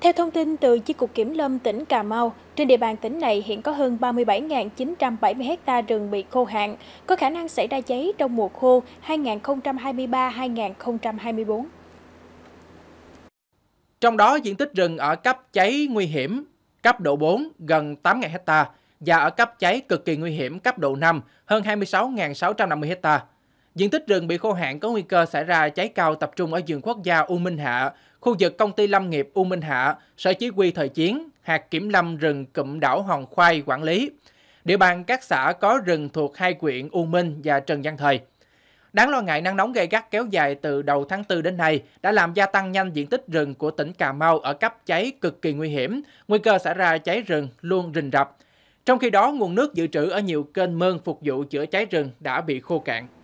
Theo thông tin từ Chi cục Kiểm lâm tỉnh Cà Mau, trên địa bàn tỉnh này hiện có hơn 37.970 ha rừng bị khô hạn, có khả năng xảy ra cháy trong mùa khô 2023-2024. Trong đó, diện tích rừng ở cấp cháy nguy hiểm, cấp độ 4 gần 8.000 ha và ở cấp cháy cực kỳ nguy hiểm cấp độ 5 hơn 26.650 hectare. Diện tích rừng bị khô hạn có nguy cơ xảy ra cháy cao tập trung ở vườn quốc gia U Minh Hạ, khu vực công ty lâm nghiệp U Minh Hạ, sở chỉ huy thời chiến, hạt kiểm lâm rừng cụm đảo Hòn Khoai quản lý. Địa bàn các xã có rừng thuộc hai quyện U Minh và Trần Văn Thời. Đáng lo ngại nắng nóng gay gắt kéo dài từ đầu tháng 4 đến nay đã làm gia tăng nhanh diện tích rừng của tỉnh Cà Mau ở cấp cháy cực kỳ nguy hiểm, nguy cơ xảy ra cháy rừng luôn rình rập. Trong khi đó, nguồn nước dự trữ ở nhiều kênh mương phục vụ chữa cháy rừng đã bị khô cạn.